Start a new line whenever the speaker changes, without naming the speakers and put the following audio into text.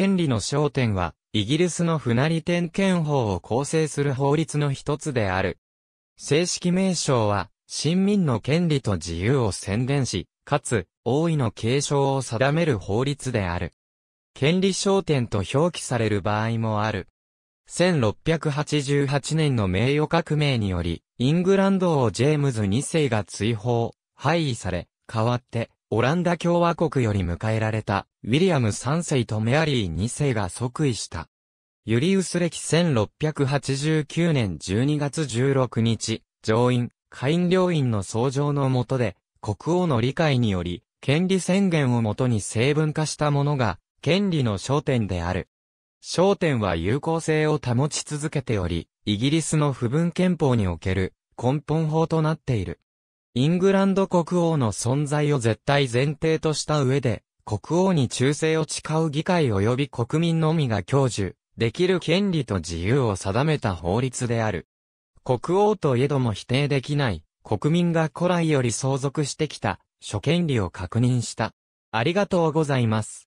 権利の焦点は、イ
ギリスの船利点検法を構成する法律の一つである。正式名称は、新民の権利と自由を宣伝し、かつ、王位の継承を定める法律である。権利焦点と表記される場合もある。1688年の名誉革命により、イングランド王ジェームズ2世が追放、廃位され、代わって、オランダ共和国より迎えられた、ウィリアム3世とメアリー2世が即位した。ユリウス歴1689年12月16日、上院、下院両院の相乗の下で、国王の理解により、権利宣言をもとに成分化したものが、権利の焦点である。焦点は有効性を保ち続けており、イギリスの不分憲法における根本法となっている。イングランド国王の存在を絶対前提とした上で、国王に忠誠を誓う議会及び国民のみが享受、できる権利と自由を定めた法律である。国王といえども否定できない、国民が古来より相続してきた、諸権利を確認し
た。ありがとうございます。